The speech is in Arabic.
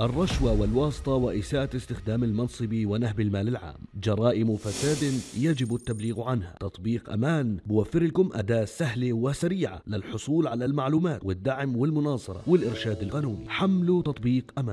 الرشوة والواسطة وإساءة استخدام المنصب ونهب المال العام جرائم فساد يجب التبليغ عنها تطبيق أمان بوفر لكم أداة سهلة وسريعة للحصول على المعلومات والدعم والمناصرة والإرشاد القانوني حملوا تطبيق أمان